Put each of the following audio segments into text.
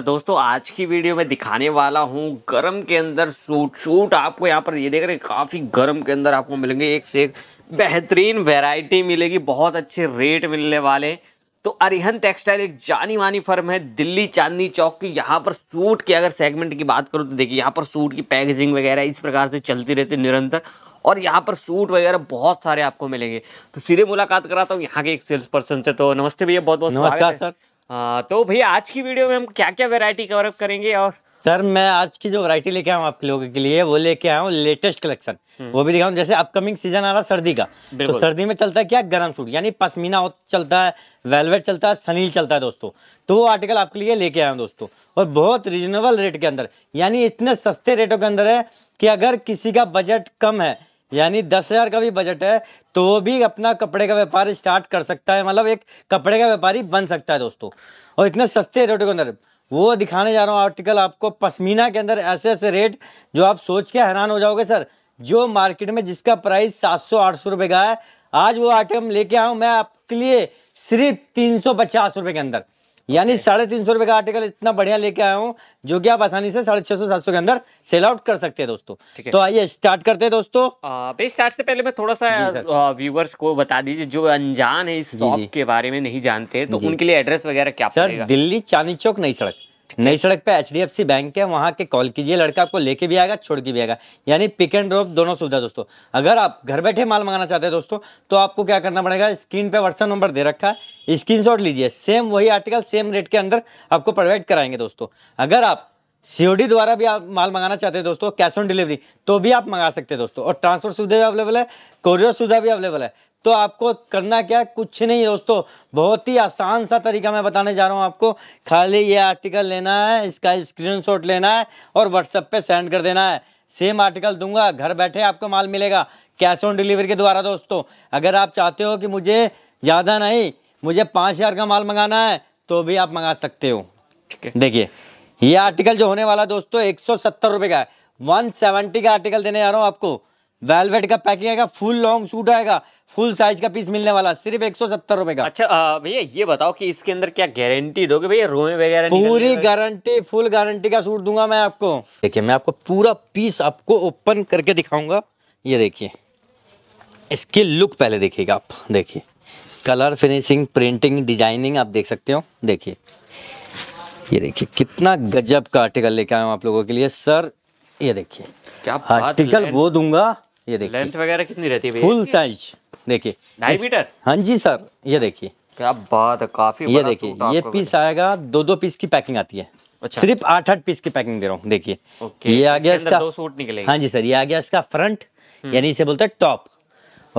तो दोस्तों आज की वीडियो में दिखाने वाला हूँ गर्म के अंदर सूट सूट आपको यहाँ पर ये देख रहे हैं काफ़ी गर्म के अंदर आपको मिलेंगे एक से एक बेहतरीन वैरायटी मिलेगी बहुत अच्छे रेट मिलने वाले तो अरिहन टेक्सटाइल एक जानी मानी फर्म है दिल्ली चांदनी चौक की यहाँ पर सूट के अगर सेगमेंट की बात करूँ तो देखिए यहाँ पर सूट की पैकेजिंग वगैरह इस प्रकार से चलती रहती निरंतर और यहाँ पर सूट वगैरह बहुत सारे आपको मिलेंगे तो सीधे मुलाकात कराता हूँ यहाँ के एक सेल्स पर्सन से तो नमस्ते भैया बहुत बहुत नमस्कार सर हाँ तो भैया आज की वीडियो में हम क्या क्या वेरायटी कवरअप करेंगे और सर मैं आज की जो वैरायटी लेके आऊँ आप लोगों के लिए वो लेके आया हूँ लेटेस्ट हम्म। कलेक्शन वो भी दिखाऊँ जैसे अपकमिंग सीजन आ रहा सर्दी का तो सर्दी में चलता है क्या गर्म सूट यानी पसमीना चलता है वेलवेट चलता है सनील चलता है दोस्तों तो वो आर्टिकल आपके लिए लेके आया हूँ दोस्तों और बहुत रिजनेबल रेट के अंदर यानी इतने सस्ते रेटों के अंदर है कि अगर किसी का बजट कम है यानी दस हज़ार का भी बजट है तो वो भी अपना कपड़े का व्यापार स्टार्ट कर सकता है मतलब एक कपड़े का व्यापारी बन सकता है दोस्तों और इतने सस्ते रेटों के अंदर वो दिखाने जा रहा हूँ आर्टिकल आपको पश्मीना के अंदर ऐसे ऐसे रेट जो आप सोच के हैरान हो जाओगे सर जो मार्केट में जिसका प्राइस सात सौ आठ सौ रुपये का है आज वो आइटम लेके आऊँ मैं आपके लिए सिर्फ तीन सौ पचास रुपये के अंदर यानी साढ़े तीन सौ रुपए का आर्टिकल इतना बढ़िया लेके आया हूँ जो कि आप आसानी से साढ़े छह सौ सात सौ के अंदर सेल आउट कर सकते हैं दोस्तों तो आइए स्टार्ट करते हैं दोस्तों स्टार्ट से पहले मैं थोड़ा सा व्यूवर्स को बता दीजिए जो अनजान है इस शॉप के बारे में नहीं जानते तो उनके लिए एड्रेस वगैरह क्या सर दिल्ली चांदी चौक नई सड़क नई सड़क पे एच बैंक है वहाँ के कॉल कीजिए लड़का आपको लेके भी आएगा छोड़ के भी आएगा यानी पिक एंड ड्रॉप दोनों सुविधा दोस्तों अगर आप घर बैठे माल मंगाना चाहते हैं दोस्तों तो आपको क्या करना पड़ेगा स्क्रीन पे व्हाट्सअप नंबर दे रखा है स्क्रीन लीजिए सेम वही आर्टिकल सेम रेट के अंदर आपको प्रोवाइड कराएंगे दोस्तों अगर आप सीओडी द्वारा भी आप माल मंगाना चाहते हैं दोस्तों कैश ऑन डिलीवरी तो भी आप मंगा सकते हैं दोस्तों और ट्रांसपोर्ट सुविधा भी अवेलेबल है कोरियर सुविधा भी अवेलेबल है तो आपको करना क्या कुछ नहीं है दोस्तों बहुत ही आसान सा तरीका मैं बताने जा रहा हूँ आपको खाली ये आर्टिकल लेना है इसका स्क्रीनशॉट लेना है और व्हाट्सएप पे सेंड कर देना है सेम आर्टिकल दूंगा घर बैठे आपको माल मिलेगा कैश ऑन डिलीवरी के द्वारा दोस्तों अगर आप चाहते हो कि मुझे ज़्यादा नहीं मुझे पाँच हज़ार का माल मंगाना है तो भी आप मंगा सकते हो ठीक है देखिए ये आर्टिकल जो होने वाला दोस्तों एक सौ का है वन का आर्टिकल देने जा रहा हूँ आपको वेलवेट का पैकिंग आएगा फुल लॉन्ग सूट आएगा फुल साइज का पीस मिलने वाला सिर्फ एक सौ सत्तर रुपए का अच्छा भैया ये बताओ कि इसके अंदर क्या गारंटी दोगे भैया रोमे वगैरह पूरी गारंटी फुल गारंटी का सूट दूंगा मैं आपको देखिए मैं आपको पूरा पीस आपको ओपन करके दिखाऊंगा ये देखिए इसकी लुक पहले देखिएगा आप देखिए कलर फिनिशिंग प्रिंटिंग डिजाइनिंग आप देख सकते हो देखिए ये देखिए कितना गजब का आर्टिकल लेके आया हूँ आप लोगों के लिए सर ये देखिए क्या आर्टिकल वो दूंगा ये देखिए लेंथ वगैरह कितनी रहती है फुल साइज देखिए ढाई मीटर हाँ जी सर ये देखिए क्या बात है काफी ये देखिए ये पीस आएगा दो दो पीस की पैकिंग आती है अच्छा। सिर्फ आठ आठ पीस की पैकिंग दे रहा हूँ देखिए हाँ ये आ गया इसका दो सूट निकले हाँ जी सर ये आ गया इसका फ्रंट यानी इसे बोलते हैं टॉप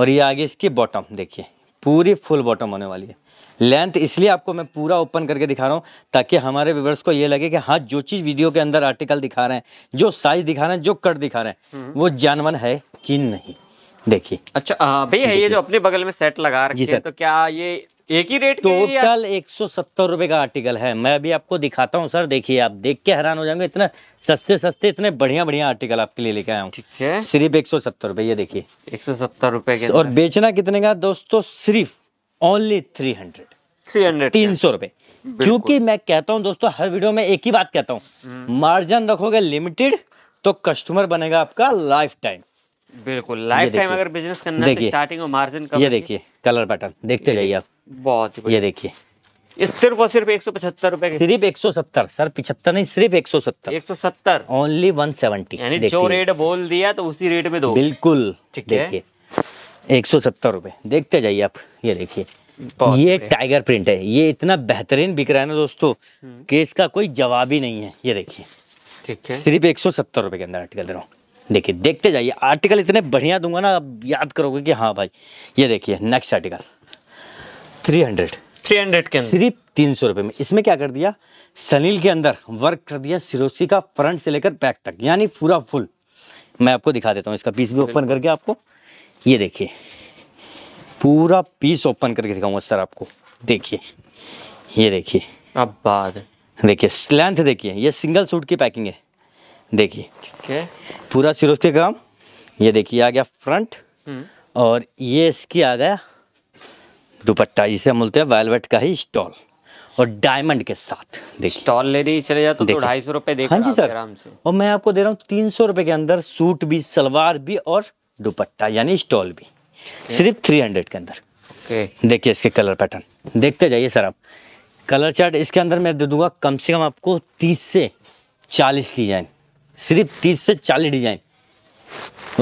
और ये आ गया इसकी बॉटम देखिए पूरी फुल बॉटम होने वाली है लेंथ इसलिए आपको मैं पूरा ओपन करके दिखा रहा हूँ ताकि हमारे व्यूवर्स को ये लगे कि हाँ जो चीज़ वीडियो के अंदर आर्टिकल दिखा रहे हैं जो साइज दिखा रहे हैं जो कट दिखा रहे हैं हम्म। वो जानवन है कि नहीं देखिए अच्छा भैया ये जो अपने बगल में सेट लगा रखे हैं तो क्या ये एक ही रेट टोटल एक सौ सत्तर रुपए का आर्टिकल है मैं अभी आपको दिखाता हूँ सर देखिए आप देख के हैरान हो जाएंगे इतना सस्ते सस्ते इतने बढ़िया बढ़िया आर्टिकल आपके लिए लेके आया हूँ सिर्फ एक सौ सत्तर रुपए ये देखिए एक सौ सत्तर रुपए और बेचना कितने का दोस्तों सिर्फ only three hundred three hundred तीन सौ रुपए क्योंकि मैं कहता हूँ दोस्तों हर वीडियो में एक ही बात कहता हूँ हम्म। मार्जिन रखोगे लिमिटेड तो कस्टमर बनेगा आपका लाइफ टाइम बिल्कुल लाइफ टाइम अगर बिजनेस करना है स्टार्टिंग और मार्जिन ये देखिए कलर पैटर्न देखते जाइए आप बहुत ये देखिए इस सिर्फ और सिर्फ एक सौ पचहत्तर रुपए सिर्फ एक सौ सत्तर सर पिछहत्तर नहीं सिर्फ एक सौ सत्तर एक सौ सत्तर ओनली वन सेवेंटी जो रेट बोल दिया तो उसी रेट में दो बिल्कुल ठीक है एक सौ सत्तर रुपये देखते जाइए आप ये देखिए ये टाइगर प्रिंट है ये इतना बेहतरीन बिक रहा है ना दोस्तों हम्म। कि इसका कोई जवाब ही नहीं है ये देखिए ठीक है सिर्फ एक सौ सत्तर रुपये के अंदर आर्टिकल दे रहा हूँ देखिए देखते जाइए आर्टिकल इतने बढ़िया दूंगा ना आप याद करोगे कि हाँ भाई ये देखिए next article three hundred three hundred के सिर्फ तीन सौ रुपये में इसमें क्या कर दिया सनील के अंदर वर्क कर दिया सिरोसी का फ्रंट से लेकर बैक तक यानी पूरा फुल मैं आपको दिखा देता हूँ इसका पीस भी ओपन करके आपको ये देखिए पूरा पीस ओपन करके दिखाऊंगा सर आपको देखिए ये देखिए अब बाद देखिए लेंथ देखिए ये सिंगल सूट की पैकिंग है देखिए ठीक है पूरा सिरोज के काम ये देखिए आ गया फ्रंट हम्म। और ये इसकी आ गया दुपट्टा जिसे हम बोलते हैं वेलवेट का ही स्टॉल और डायमंड के साथ देखिए स्टॉल ले रही चले जाते तो ढाई सौ रुपए हाँ जी सर और मैं आपको दे रहा हूँ तीन सौ रुपए के अंदर सूट भी सलवार भी और दुपट्टा यानी स्टॉल भी okay. सिर्फ थ्री हंड्रेड के अंदर okay. देखिए इसके कलर पैटर्न देखते जाइए सर आप कलर चार्ट इसके अंदर मैं दे दूंगा कम से कम आपको तीस से चालीस डिजाइन सिर्फ तीस से चालीस डिजाइन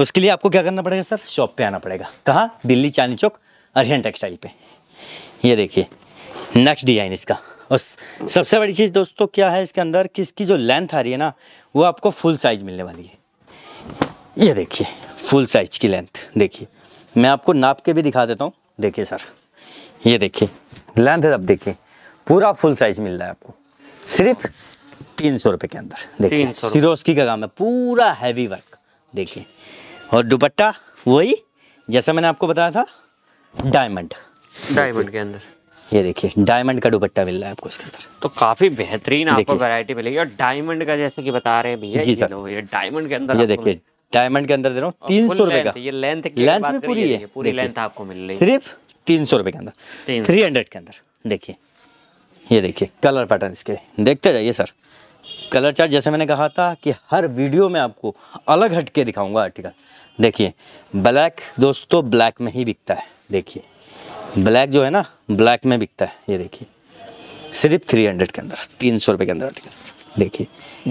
उसके लिए आपको क्या करना पड़ेगा सर शॉप पे आना पड़ेगा कहाँ दिल्ली चांदी चौक अरियन टेक्सटाइल पे ये देखिए नेक्स्ट डिजाइन इसका और सबसे बड़ी चीज़ दोस्तों क्या है इसके अंदर कि इसकी जो लेंथ आ रही है ना वो आपको फुल साइज मिलने वाली है ये देखिए फुल साइज की लेंथ देखिए मैं आपको नाप के भी दिखा देता हूँ देखिए सर ये देखिए लेंथ अब देखिए पूरा फुल साइज मिल रहा है आपको सिर्फ तीन सौ रुपये के अंदर देखिए सिरोस्की का काम है पूरा हैवी वर्क देखिए और दुपट्टा वही जैसा मैंने आपको बताया था डायमंड डायमंड के अंदर ये देखिए डायमंड का दुपट्टा मिल रहा है आपको इसके अंदर तो काफी बेहतरीन आपको वैरायटी मिलेगी और डायमंड का जैसे कि बता रहे हैं भैया जी सर ये डायमंड के अंदर ये देखिए डायमंड के अंदर दे रहा हूँ तीन सौ रुपए का ये लेंथ लेंथ में पूरी है पूरी लेंथ आपको मिल रही है सिर्फ तीन सौ रुपए के अंदर थ्री हंड्रेड के अंदर देखिए ये देखिए कलर पैटर्न इसके देखते जाइए सर कलर चार्ट जैसे मैंने कहा था कि हर वीडियो में आपको अलग हटके दिखाऊंगा आर्टिकल देखिए ब्लैक दोस्तों ब्लैक में ही बिकता है देखिए ब्लैक जो है ना ब्लैक में बिकता है ये देखिए सिर्फ थ्री हंड्रेड के अंदर तीन सौ रुपये के अंदर आर्टिकल देखिए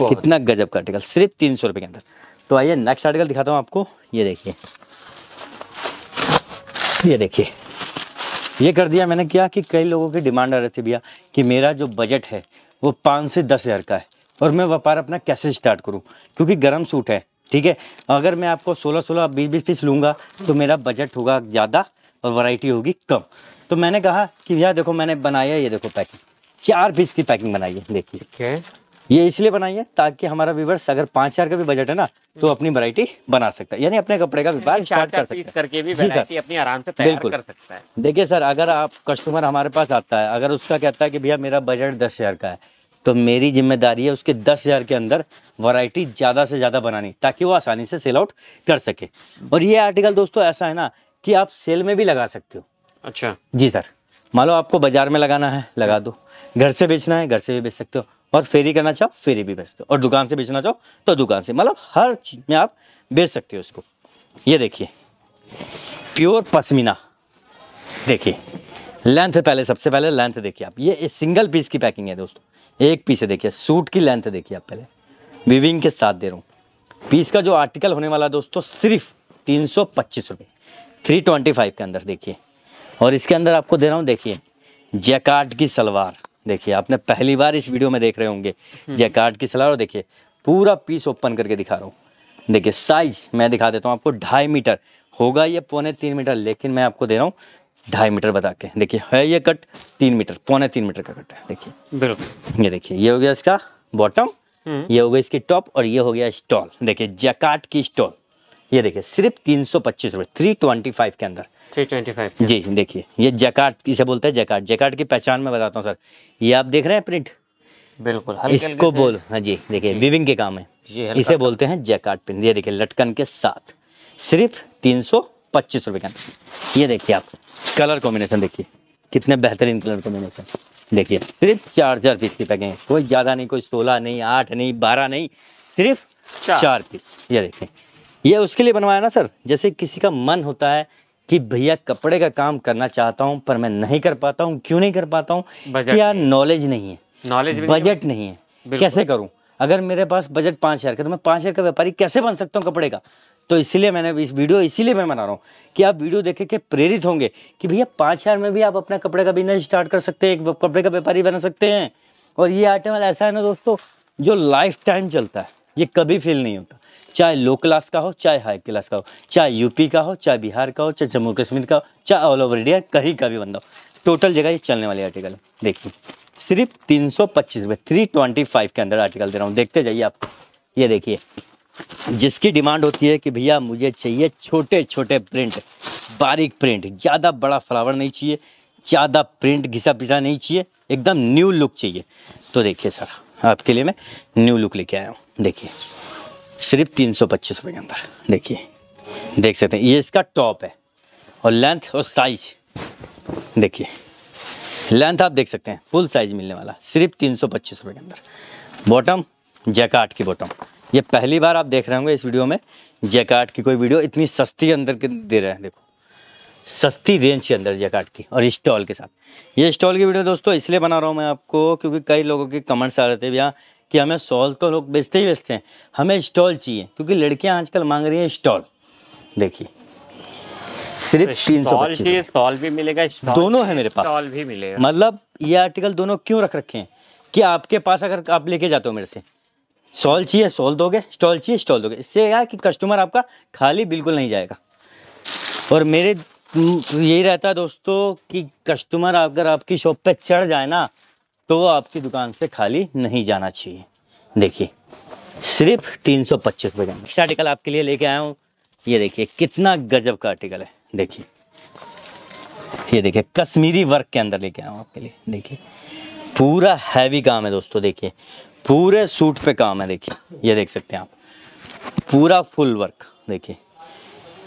कितना गजब का आर्टिकल सिर्फ तीन सौ रुपये के अंदर तो आइए नेक्स्ट आर्टिकल दिखाता हूँ आपको ये देखिए ये देखिए ये कर दिया मैंने क्या कि कई लोगों की डिमांड आ रही थी भैया कि मेरा जो बजट है वो पाँच से दस हज़ार का है और मैं व्यापार अपना कैसे स्टार्ट करूँ क्योंकि गर्म सूट है ठीक है अगर मैं आपको सोलह सोलह बीस बीस पीस लूँगा तो मेरा बजट होगा ज़्यादा और वैरायटी होगी कम तो मैंने कहा कि भैया देखो मैंने बनाया ये देखो पैकिंग चार पीस की पैकिंग बनाई है देखिए ये इसलिए बनाइए ताकि हमारा व्यवर्स अगर पाँच हज़ार का भी बजट है ना तो हम्म। अपनी वरायटी बना सकता है यानी अपने कपड़े का व्यापार स्टार्ट कर सकता है करके भी अपनी आराम से तैयार कर सकता है देखिए सर अगर आप कस्टमर हमारे पास आता है अगर उसका कहता है कि भैया मेरा बजट दस हज़ार का है तो मेरी जिम्मेदारी है उसके दस हज़ार के अंदर वरायटी ज़्यादा से ज़्यादा बनानी ताकि वो आसानी से सेल आउट कर सके और ये आर्टिकल दोस्तों ऐसा है ना कि आप सेल में भी लगा सकते हो अच्छा जी सर मान लो आपको बाजार में लगाना है लगा दो घर से बेचना है घर से भी बेच सकते हो और फेरी करना चाहो फेरी भी बेच सकते हो और दुकान से बेचना चाहो तो दुकान से मतलब हर चीज़ में आप बेच सकते हो उसको ये देखिए प्योर पश्मीना देखिए लेंथ पहले सबसे पहले लेंथ देखिए आप ये सिंगल पीस की पैकिंग है दोस्तों एक पीस है देखिए सूट की लेंथ देखिए आप पहले विविंग के साथ दे रहा हूँ पीस का जो आर्टिकल होने वाला है दोस्तों सिर्फ तीन सौ पच्चीस रुपये थ्री ट्वेंटी फाइव के अंदर देखिए और इसके अंदर आपको दे रहा हूँ देखिए जैकार्ड की सलवार देखिए आपने पहली बार इस वीडियो में देख रहे होंगे हम्म। जैकार्ड की सलाह और देखिए पूरा पीस ओपन करके दिखा रहा हूँ देखिए साइज मैं दिखा देता हूँ आपको ढाई मीटर होगा ये पौने तीन मीटर लेकिन मैं आपको दे रहा हूँ ढाई मीटर बता के देखिए है ये कट तीन मीटर पौने तीन मीटर का कट है देखिए बिल्कुल ये देखिए ये हो गया इसका बॉटम हम्म। ये हो गया इसकी टॉप और ये हो गया स्टॉल देखिए जैकाट की स्टॉल ये देखिए सिर्फ तीन सौ पच्चीस रुपए थ्री ट्वेंटी फाइव के अंदर थ्री ट्वेंटी फाइव जी देखिए ये जैकार्ड इसे बोलते हैं जैकार्ड जैकार्ड की पहचान में बताता हूँ सर ये आप देख रहे हैं प्रिंट बिल्कुल इसको बोल हाँ जी देखिए विविंग के काम है इसे बोलते हैं जैकार्ड प्रिंट ये देखिए लटकन के साथ सिर्फ तीन सौ पच्चीस रुपए के अंदर ये देखिए आप कलर कॉम्बिनेशन देखिए कितने बेहतरीन कलर कॉम्बिनेशन देखिए सिर्फ चार चार पीस की पैकिंग है कोई ज़्यादा नहीं कोई सोलह नहीं आठ नहीं बारह नहीं सिर्फ चार, चार पीस ये देखिए ये उसके लिए बनवाया ना सर जैसे किसी का मन होता है कि भैया कपड़े का काम करना चाहता हूँ पर मैं नहीं कर पाता हूँ क्यों नहीं कर पाता हूँ क्या नॉलेज नहीं है नॉलेज बजट नहीं है कैसे करूँ अगर मेरे पास बजट पाँच हज़ार का तो मैं पाँच हज़ार का व्यापारी कैसे बन सकता हूँ कपड़े का तो इसीलिए मैंने इस वीडियो इसीलिए मैं बना रहा हूँ कि आप वीडियो देखे के प्रेरित होंगे कि भैया पाँच हज़ार में भी आप अपना कपड़े का बिजनेस स्टार्ट कर सकते हैं एक कपड़े का व्यापारी बना सकते हैं और ये आइटम ऐसा है ना दोस्तों जो लाइफ टाइम चलता है ये कभी फील नहीं होता चाहे लो क्लास का हो चाहे हाई क्लास का हो चाहे यूपी का हो चाहे बिहार का हो चाहे जम्मू कश्मीर का हो चाहे ऑल ओवर इंडिया कहीं का भी बंदा हो टोटल जगह ये चलने वाली आर्टिकल है देखिए सिर्फ तीन सौ पच्चीस रुपये थ्री ट्वेंटी फाइव के अंदर आर्टिकल दे रहा हूँ देखते जाइए आप ये देखिए जिसकी डिमांड होती है कि भैया मुझे चाहिए छोटे छोटे प्रिंट बारीक प्रिंट ज़्यादा बड़ा फ्लावर नहीं चाहिए ज़्यादा प्रिंट घिसा पिसा नहीं चाहिए एकदम न्यू लुक चाहिए तो देखिए सर आपके लिए मैं न्यू लुक लेके आया हूँ देखिए सिर्फ तीन सौ पच्चीस रुपये के अंदर देखिए देख सकते हैं ये इसका टॉप है और लेंथ और साइज देखिए लेंथ आप देख सकते हैं फुल साइज मिलने वाला सिर्फ तीन सौ पच्चीस रुपये के अंदर बॉटम जैकाट की बॉटम ये पहली बार आप देख रहे होंगे इस वीडियो में जैकाट की कोई वीडियो इतनी सस्ती अंदर के दे रहे हैं देखो सस्ती रेंज के अंदर जैकाट की और स्टॉल के साथ ये स्टॉल की वीडियो दोस्तों इसलिए बना रहा हूँ मैं आपको क्योंकि कई लोगों के कमेंट्स आ रहे थे भैया कि हमें सॉल तो लोग बेचते ही बेचते हैं हमें स्टॉल चाहिए क्योंकि लड़कियाँ आजकल मांग रही हैं स्टॉल देखिए सिर्फ तो तीन सौ सॉल भी मिलेगा दोनों है मेरे पास सॉल भी मिलेगा मतलब ये आर्टिकल दोनों क्यों रख रखे हैं कि आपके पास अगर आप लेके जाते हो मेरे से सॉल चाहिए सॉल दोगे स्टॉल चाहिए स्टॉल दोगे इससे क्या कि कस्टमर आपका खाली बिल्कुल नहीं जाएगा और मेरे हम्म, यही रहता है दोस्तों कि कस्टमर अगर आपकी शॉप पे चढ़ जाए ना तो वो आपकी दुकान से खाली नहीं जाना चाहिए देखिए सिर्फ तीन सौ पच्चीस रुपये का आर्टिकल आपके लिए लेके आया हूँ ये देखिए कितना गजब का आर्टिकल है देखिए ये देखिए कश्मीरी वर्क के अंदर लेके आया हूँ आपके लिए देखिए पूरा हैवी काम है दोस्तों देखिए पूरे सूट पे काम है देखिए ये देख सकते हैं आप पूरा फुल वर्क देखिए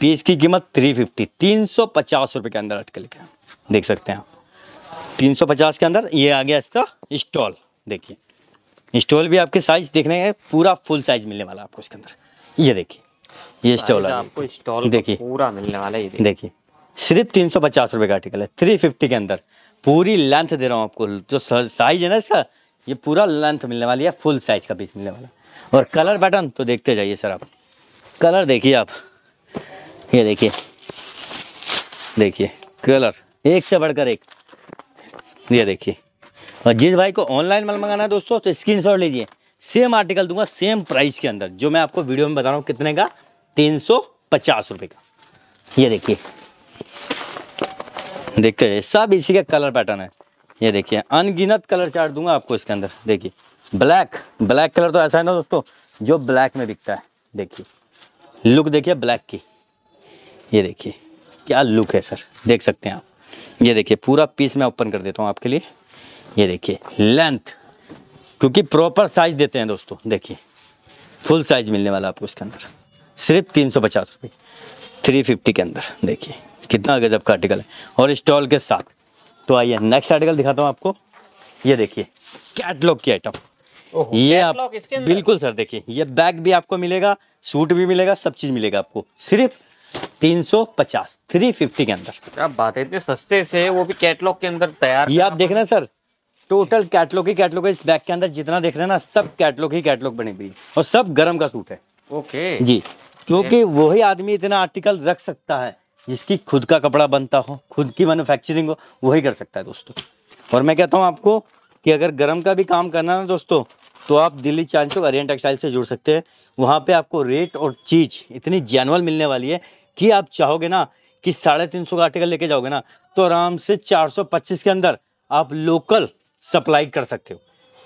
पीस की कीमत थ्री फिफ्टी तीन सौ पचास रुपये के अंदर अटकल के देख सकते हैं आप तीन सौ पचास के अंदर ये आ गया इसका स्टॉल देखिए स्टॉल भी आपके साइज देखने का पूरा फुल साइज मिलने वाला आपको इसके अंदर ये देखिए ये स्टॉल आपको स्टॉल देखिए पूरा मिलने वाला ये देखिए सिर्फ तीन सौ पचास रुपये का आर्टिकल है थ्री फिफ्टी के अंदर पूरी लेंथ दे रहा हूँ आपको जो साइज है ना इसका ये पूरा लेंथ मिलने वाली है फुल साइज का पीस मिलने वाला और कलर पैटर्न तो देखते जाइए सर आप कलर देखिए आप ये देखिए देखिए कलर एक से बढ़कर एक ये देखिए और जिस भाई को ऑनलाइन माल मंगाना है दोस्तों तो स्क्रीन शॉट लीजिए सेम आर्टिकल दूंगा सेम प्राइस के अंदर जो मैं आपको वीडियो में बता रहा हूँ कितने का तीन सौ पचास का ये देखिए देखते हैं सब इसी का कलर पैटर्न है ये देखिए अनगिनत कलर चार्ट दूंगा आपको इसके अंदर देखिए ब्लैक ब्लैक कलर तो ऐसा है ना दोस्तों जो ब्लैक में बिकता है देखिए लुक देखिए ब्लैक की ये देखिए क्या लुक है सर देख सकते हैं आप ये देखिए पूरा पीस मैं ओपन कर देता हूँ आपके लिए ये देखिए लेंथ क्योंकि प्रॉपर साइज़ देते हैं दोस्तों देखिए फुल साइज मिलने वाला आपको इसके अंदर सिर्फ तीन सौ पचास रुपये थ्री फिफ्टी के अंदर देखिए कितना गजब का आर्टिकल है और स्टॉल के साथ तो आइए नेक्स्ट आर्टिकल दिखाता हूँ आपको ये देखिए कैटलॉग की आइटम ये आप बिल्कुल सर देखिए ये बैग भी आपको मिलेगा सूट भी मिलेगा सब चीज़ मिलेगा आपको सिर्फ तीन सौ पचास थ्री फिफ्टी के अंदर क्या बात है इतने सस्ते से वो भी कैटलॉग के अंदर तैयार ये आप देख रहे हैं सर टोटल कैटलॉग ही कैटलॉग है इस बैग के अंदर जितना देख रहे हैं ना सब कैटलॉग ही कैटलॉग बने हुई और सब गर्म का सूट है ओके जी क्योंकि वही आदमी इतना आर्टिकल रख सकता है जिसकी खुद का कपड़ा बनता हो खुद की मैन्युफैक्चरिंग हो वही कर सकता है दोस्तों और मैं कहता हूँ आपको कि अगर गर्म का भी काम करना ना दोस्तों तो आप दिल्ली चांद चौक अरियन टेक्सटाइल से जुड़ सकते हैं वहाँ पे आपको रेट और चीज़ इतनी जैनुअल मिलने वाली है कि आप चाहोगे ना कि साढ़े तीन सौ का आर्टिकल लेके जाओगे ना तो आराम से चार सौ पच्चीस के अंदर आप लोकल सप्लाई कर सकते हो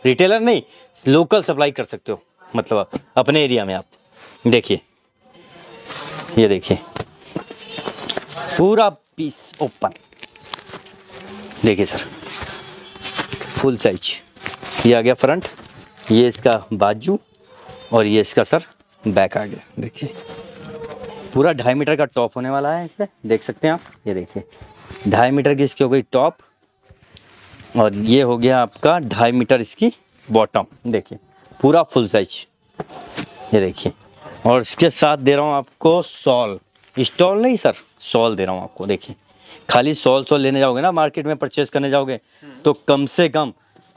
रिटेलर नहीं लोकल सप्लाई कर सकते हो मतलब आप अपने एरिया में आप देखिए ये देखिए पूरा पीस ओपन देखिए सर फुल साइज ये आ गया फ्रंट ये इसका बाजू और ये इसका सर बैक आ गया देखिए पूरा ढाई मीटर का टॉप होने वाला है इसमें देख सकते हैं आप ये देखिए ढाई मीटर की इसकी हो गई टॉप और ये हो गया आपका ढाई मीटर इसकी बॉटम देखिए पूरा फुल साइज ये देखिए और इसके साथ दे रहा हूँ आपको सॉल स्टॉल नहीं सर सॉल दे रहा हूँ आपको देखिए खाली सॉल सॉल लेने जाओगे ना मार्केट में परचेज करने जाओगे तो कम से कम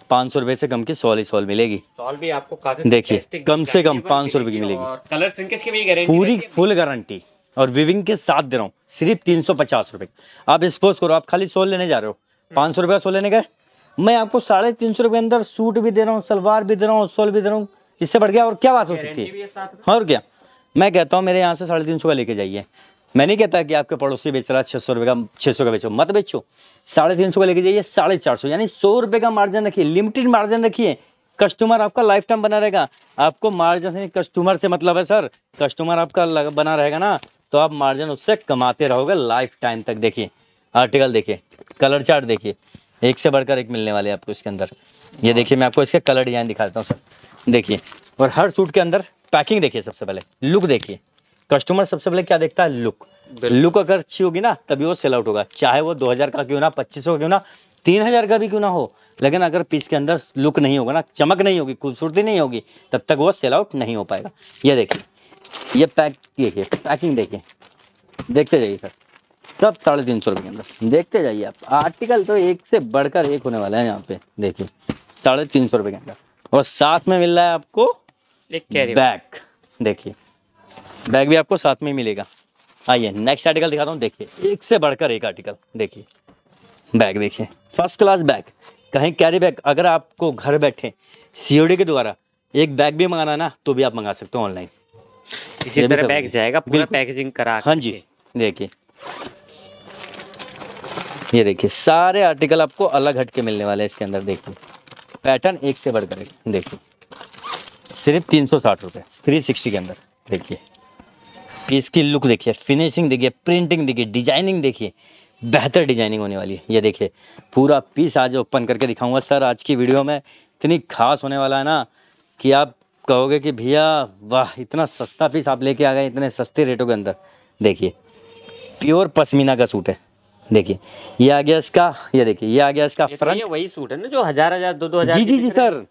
पाँच सौ रुपए से कम की सॉल ही सॉल मिलेगी सॉल भी आपको देखिए कम से कम पाँच सौ रुपए की मिलेगी कलर सिंकेज की भी पूरी फुल गारंटी और विविंग के साथ दे रहा हूँ सिर्फ तीन सौ पचास रुपये आप स्पोज करो आप खाली सोल लेने जा रहे हो पाँच सौ रुपये का सोल लेने गए मैं आपको साढ़े तीन सौ रूपये अंदर सूट भी दे रहा हूँ सलवार भी दे रहा हूँ सोल भी दे रहा हूँ इससे बढ़ गया और क्या बात हो सकती है और क्या मैं कहता हूँ मेरे यहाँ से साढ़े तीन सौ का लेके जाइए मैं नहीं कहता कि आपके पड़ोसी बेच रहा है छः सौ रुपये का छः सौ का बेचो मत बेचो साढ़े तीन सौ का लेके जाइए साढ़े चार सौ यानी सौ रुपये का मार्जिन रखिए लिमिटेड मार्जिन रखिए कस्टमर आपका लाइफ टाइम बना रहेगा आपको मार्जिन से कस्टमर से मतलब है सर कस्टमर आपका बना रहेगा ना तो आप मार्जिन उससे कमाते रहोगे लाइफ टाइम तक देखिए आर्टिकल देखिए कलर चार्ट देखिए एक से बढ़कर एक मिलने वाले आपको इसके अंदर ये देखिए मैं आपको इसके कलर डिजाइन दिखा देता हूँ सर देखिए और हर सूट के अंदर पैकिंग देखिए सबसे पहले लुक देखिए कस्टमर सबसे पहले क्या देखता है लुक लुक अगर अच्छी होगी ना तभी वो सेल आउट होगा चाहे वो 2000 का क्यों ना 2500 का क्यों ना 3000 का भी क्यों ना हो लेकिन अगर पीस के अंदर लुक नहीं होगा ना चमक नहीं होगी खूबसूरती नहीं होगी तब तक वो सेल आउट नहीं हो पाएगा ये देखिए ये पैक देखिए पैकिंग देखिए देखते जाइए सर सब साढ़े तीन सौ के अंदर देखते जाइए आप आर्टिकल तो एक से बढ़कर एक होने वाला है यहाँ पे देखिए साढ़े तीन सौ रुपये के अंदर और साथ में मिल रहा है आपको एक कैरी बैग देखिए बैग भी आपको साथ में ही मिलेगा आइए नेक्स्ट आर्टिकल दिखाता हूँ देखिए एक से बढ़कर एक आर्टिकल देखिए बैग देखिए फर्स्ट क्लास बैग कहीं कैरी बैग अगर आपको घर बैठे सीओडी के द्वारा एक बैग भी मंगाना ना तो भी आप मंगा सकते हो ऑनलाइन इसी तरह बैग जाएगा पूरा पैकेजिंग करा हाँ जी देखिए ये देखिए सारे आर्टिकल आपको अलग हटके मिलने वाले हैं इसके अंदर देखिए पैटर्न एक से बढ़कर देखिए सिर्फ तीन सौ साठ रुपये थ्री सिक्सटी के अंदर देखिए पीस इसकी लुक देखिए फिनिशिंग देखिए प्रिंटिंग देखिए डिजाइनिंग देखिए बेहतर डिजाइनिंग होने वाली है ये देखिए पूरा पीस आज ओपन करके दिखाऊंगा सर आज की वीडियो में इतनी खास होने वाला है ना कि आप कहोगे कि भैया वाह इतना सस्ता पीस आप लेके आ गए इतने सस्ते रेटों के अंदर देखिए प्योर पश्मीना का सूट है देखिए ये आ गया इसका ये देखिए ये आ गया इसका फ्रंट तो वही सूट है ना जो हजार हजार दो दो हजार जी जी जी सर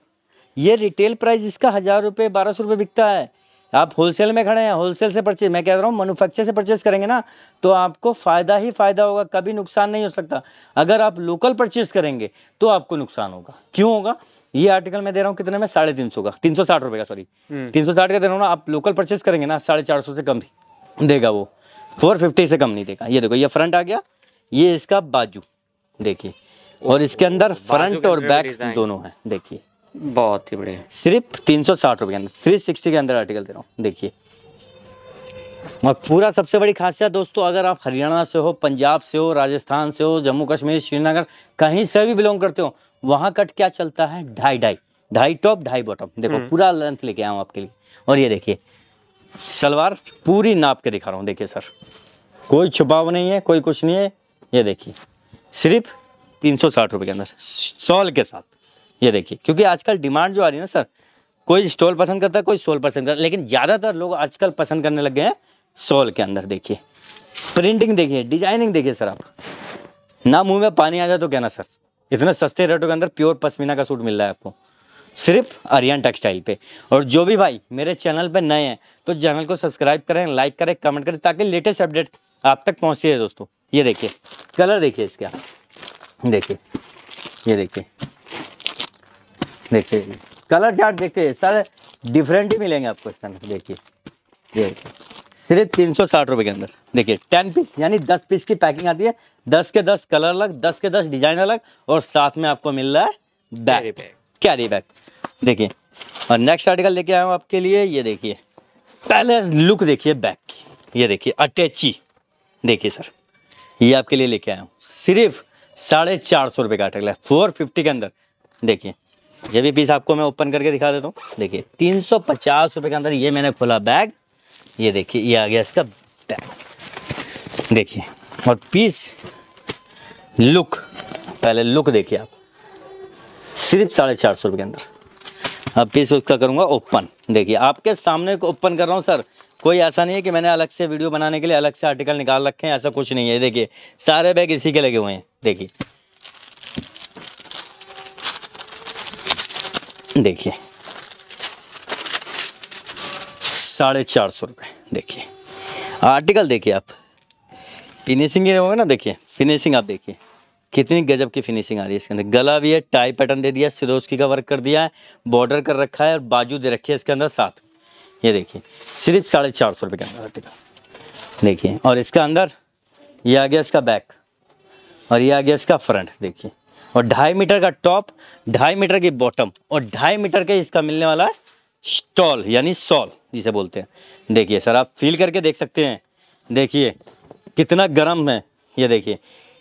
ये रिटेल प्राइस इसका हजार रुपये बारह सौ रुपये बिकता है आप होलसेल में खड़े हैं होलसेल से परचेज मैं कह रहा हूँ मैनुफैक्चर से परचेज करेंगे ना तो आपको फ़ायदा ही फ़ायदा होगा कभी नुकसान नहीं हो सकता अगर आप लोकल परचेज करेंगे तो आपको नुकसान होगा क्यों होगा ये आर्टिकल मैं दे रहा हूँ कितने में साढ़े तीन सौ का तीन सौ साठ रुपये का सॉरी हम्म। तीन सौ साठ का दे रहा हूँ ना आप लोकल परचेज करेंगे ना साढ़े चार सौ से कम देगा वो फोर फिफ्टी से कम नहीं देगा ये देखो ये फ्रंट आ गया ये इसका बाजू देखिए और इसके अंदर फ्रंट और बैक दोनों हैं देखिए बहुत ही बढ़िया सिर्फ तीन सौ साठ रुपये के अंदर थ्री सिक्सटी के अंदर आर्टिकल दे रहा हूँ देखिए और पूरा सबसे बड़ी खासियत दोस्तों अगर आप हरियाणा से हो पंजाब से हो राजस्थान से हो जम्मू कश्मीर श्रीनगर कहीं से भी बिलोंग करते हो वहाँ कट क्या चलता है ढाई ढाई ढाई टॉप ढाई बॉटम देखो हम्म। पूरा लेंथ लेके आया हूँ आपके लिए और ये देखिए सलवार पूरी नाप के दिखा रहा हूँ देखिए सर कोई छुपाव नहीं है कोई कुछ नहीं है ये देखिए सिर्फ तीन सौ साठ रुपये के अंदर सॉल के साथ ये देखिए क्योंकि आजकल डिमांड जो आ रही है ना सर कोई स्टोल पसंद करता है कोई सोल पसंद करता है लेकिन ज़्यादातर लोग आजकल पसंद करने लग गए हैं सोल के अंदर देखिए प्रिंटिंग देखिए डिजाइनिंग देखिए सर आप ना मुंह में पानी आ जाए तो कहना सर इतने सस्ते रेटों के अंदर प्योर पश्मीना का सूट मिल रहा है आपको सिर्फ अरियन टेक्सटाइल पे और जो भी भाई मेरे चैनल पे नए हैं तो चैनल को सब्सक्राइब करें लाइक करें कमेंट करें ताकि लेटेस्ट अपडेट आप तक पहुंचती है दोस्तों ये देखिए कलर देखिए इसका देखिए ये देखिए देखते रहिए कलर चार्ट देखते रहिए सारे डिफरेंट ही मिलेंगे आपको इसके अंदर देखिए ये सिर्फ तीन सौ साठ रुपये के अंदर देखिए टेन पीस यानी दस पीस की पैकिंग आती है दस के दस कलर अलग दस के दस डिजाइन अलग और साथ में आपको मिल रहा है बैग कैरी बैग देखिए और नेक्स्ट आर्टिकल लेके आया हूँ आपके लिए ये देखिए पहले लुक देखिए बैग की ये देखिए अटैची देखिए सर ये आपके लिए लेके आया हूँ सिर्फ साढ़े चार सौ रुपये का आर्टिकल है फोर फिफ्टी के अंदर देखिए ये भी पीस आपको मैं ओपन करके दिखा देता हूँ देखिए तीन सौ पचास के अंदर ये मैंने खोला बैग ये देखिए ये आ गया इसका बैग देखिए और पीस लुक पहले लुक देखिए आप सिर्फ साढ़े चार सौ रुपये के अंदर अब पीस उसका करूँगा ओपन देखिए आपके सामने ओपन कर रहा हूँ सर कोई ऐसा नहीं है कि मैंने अलग से वीडियो बनाने के लिए अलग से आर्टिकल निकाल रखे हैं ऐसा कुछ नहीं है देखिए सारे बैग इसी के लगे हुए हैं देखिए देखिए साढ़े चार सौ रुपये देखिए आर्टिकल देखिए आप फिनिशिंग ये होगा ना देखिए फिनिशिंग आप देखिए कितनी गजब की फिनिशिंग आ रही है इसके अंदर गला भी है टाई पैटर्न दे दिया सिरोस्की का वर्क कर दिया है बॉर्डर कर रखा है और बाजू दे रखी है इसके अंदर साथ ये देखिए सिर्फ साढ़े चार सौ रुपये के अंदर आर्टिकल देखिए और इसका अंदर ये आ गया इसका बैक और ये आ गया इसका फ्रंट देखिए और ढाई मीटर का टॉप ढाई मीटर की बॉटम और ढाई मीटर के इसका मिलने वाला है स्टॉल यानी सॉल जिसे बोलते हैं देखिए सर आप फील करके देख सकते हैं देखिए कितना गर्म है ये देखिए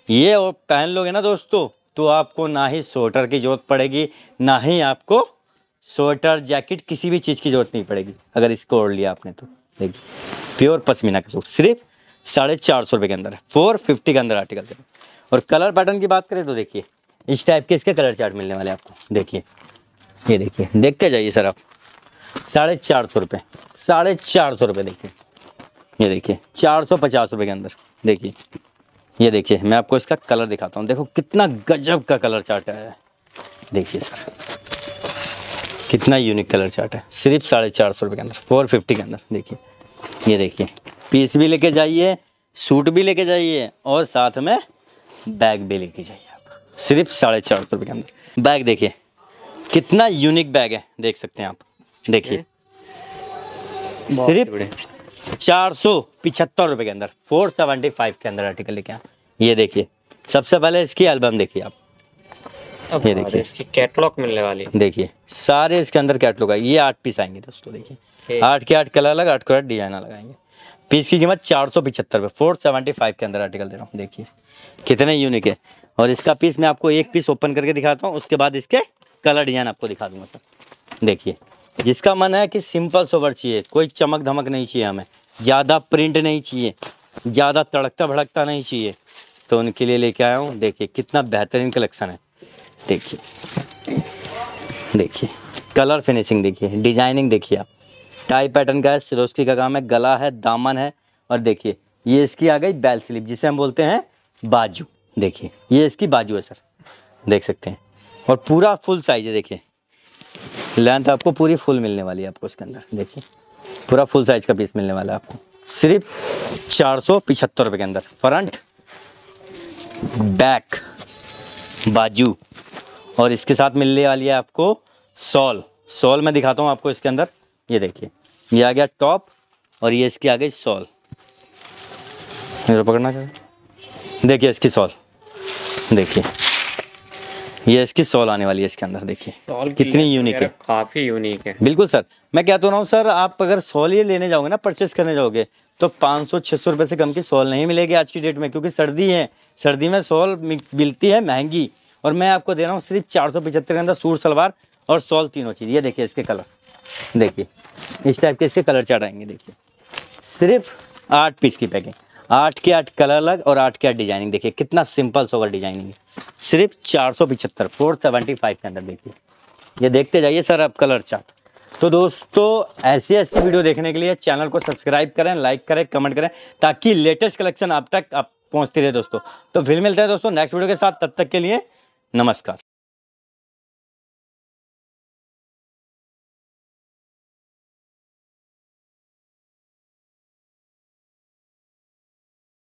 ये और पहन लोगे ना दोस्तों तो आपको ना ही स्वेटर की ज़रूरत पड़ेगी ना ही आपको स्वेटर जैकेट किसी भी चीज़ की ज़रूरत नहीं पड़ेगी अगर इसको ओढ़ लिया आपने तो देखिए प्योर पश्मीना का सूट सिर्फ साढ़े चार सौ रुपये के अंदर है फोर फिफ्टी के अंदर आर्टिकल और कलर पैटर्न की बात करें तो देखिए इस टाइप के इसके कलर चार्ट मिलने वाले आपको देखिए ये देखिए देखते जाइए सर आप साढ़े चार सौ रुपये साढ़े चार सौ रुपये देखिए ये देखिए चार सौ पचास रुपये के अंदर देखिए ये देखिए मैं आपको इसका कलर दिखाता हूँ देखो कितना गजब का कलर चार्ट आया है देखिए सर कितना यूनिक कलर चार्ट है सिर्फ साढ़े चार सौ रुपये के अंदर फोर फिफ्टी के अंदर देखिए ये देखिए पीस भी लेके जाइए सूट भी लेके जाइए और साथ में बैग भी लेके जाइए सिर्फ साढ़े चार सौ रुपए के अंदर बैग देखिए कितना यूनिक बैग है देख सकते हैं आप देखिए सिर्फ चार सौ पिछहत्तर रुपए के अंदर फोर सेवेंटी फाइव के अंदर आर्टिकल लेके ये देखिए सबसे पहले इसकी एल्बम देखिए आप ये देखिए इसकी कैटलॉग मिलने वाली देखिए सारे इसके अंदर कैटलॉग है ये आठ पीस आएंगे दोस्तों देखिए आठ के आठ कलर अलग आठ के आठ डिजाइन आएंगे पीस की कीमत चार सौ पिछहत्तर रुपये फोर सेवेंटी फाइव के अंदर आर्टिकल दे रहा हूँ देखिए कितने यूनिक है और इसका पीस मैं आपको एक पीस ओपन करके दिखाता हूँ उसके बाद इसके कलर डिजाइन आपको दिखा दूंगा सर देखिए जिसका मन है कि सिंपल सोवर चाहिए कोई चमक धमक नहीं चाहिए हमें ज़्यादा प्रिंट नहीं चाहिए ज़्यादा तड़कता भड़कता नहीं चाहिए तो उनके लिए लेके आया हूँ देखिए कितना बेहतरीन कलेक्शन है देखिए देखिए कलर फिनिशिंग देखिए डिजाइनिंग देखिए आप टाई पैटर्न का है सिरोस्की का काम है गला है दामन है और देखिए ये इसकी आ गई बैल स्लिप जिसे हम बोलते हैं बाजू देखिए ये इसकी बाजू है सर देख सकते हैं और पूरा फुल साइज है देखिए लेंथ आपको पूरी फुल मिलने वाली है आपको इसके अंदर देखिए पूरा फुल साइज का पीस मिलने वाला है आपको सिर्फ चार सौ पिछहत्तर रुपये के अंदर फ्रंट बैक बाजू और इसके साथ मिलने वाली है आपको सॉल सॉल मैं दिखाता हूँ आपको इसके अंदर ये देखिए ये आ गया टॉप और ये इसकी आ गई सॉल मेरा पकड़ना चाहिए देखिए इसकी सॉल देखिए ये इसकी सॉल आने वाली है इसके अंदर देखिए कितनी यूनिक है काफ़ी यूनिक है बिल्कुल सर मैं कहता तो रहा हूँ सर आप अगर सॉल ये लेने जाओगे ना परचेस करने जाओगे तो 500 सौ रुपए से कम की सॉल नहीं मिलेगी आज की डेट में क्योंकि सर्दी है सर्दी में सॉल मिलती है महंगी और मैं आपको दे रहा हूँ सिर्फ चार सौ पचहत्तर के अंदर सूट सलवार और सॉल तीनों चीज़ ये देखिए इसके कलर देखिए इस टाइप के इसके कलर चढ़ाएंगे देखिए सिर्फ आठ पीस की पैकिंग आठ के आठ कलर अलग और आठ के आठ डिजाइनिंग देखिए कितना सिंपल सोवर डिजाइनिंग है सिर्फ चार सौ पिछहत्तर फोर सेवेंटी फाइव के अंदर देखिए ये देखते जाइए सर आप कलर चार्ट तो दोस्तों ऐसी ऐसी वीडियो देखने के लिए चैनल को सब्सक्राइब करें लाइक करें कमेंट करें ताकि लेटेस्ट कलेक्शन आप तक आप पहुँचती रहे दोस्तों तो फिर मिलते हैं दोस्तों नेक्स्ट वीडियो के साथ तब तक के लिए नमस्कार